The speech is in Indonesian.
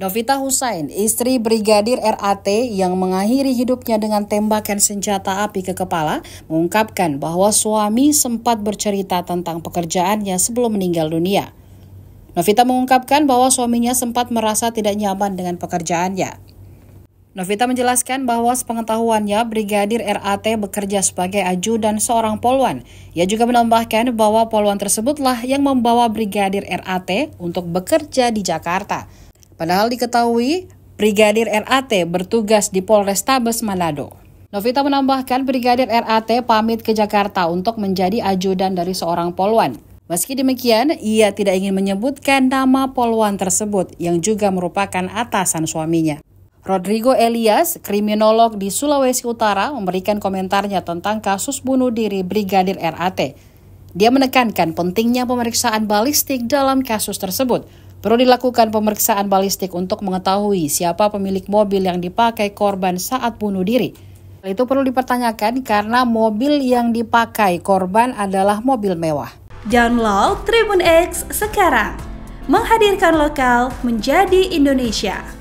Novita Husain, istri Brigadir RAT yang mengakhiri hidupnya dengan tembakan senjata api ke kepala, mengungkapkan bahwa suami sempat bercerita tentang pekerjaannya sebelum meninggal dunia. Novita mengungkapkan bahwa suaminya sempat merasa tidak nyaman dengan pekerjaannya. Novita menjelaskan bahwa sepengetahuannya Brigadir RAT bekerja sebagai ajudan seorang polwan. Ia juga menambahkan bahwa polwan tersebutlah yang membawa Brigadir RAT untuk bekerja di Jakarta. Padahal diketahui Brigadir RAT bertugas di Polrestabes Manado. Novita menambahkan Brigadir RAT pamit ke Jakarta untuk menjadi ajudan dari seorang polwan. Meski demikian, ia tidak ingin menyebutkan nama polwan tersebut yang juga merupakan atasan suaminya. Rodrigo Elias, kriminolog di Sulawesi Utara, memberikan komentarnya tentang kasus bunuh diri Brigadir RAT. Dia menekankan pentingnya pemeriksaan balistik dalam kasus tersebut. Perlu dilakukan pemeriksaan balistik untuk mengetahui siapa pemilik mobil yang dipakai korban saat bunuh diri. Hal Itu perlu dipertanyakan karena mobil yang dipakai korban adalah mobil mewah. Download Tribun X sekarang. Menghadirkan lokal menjadi Indonesia.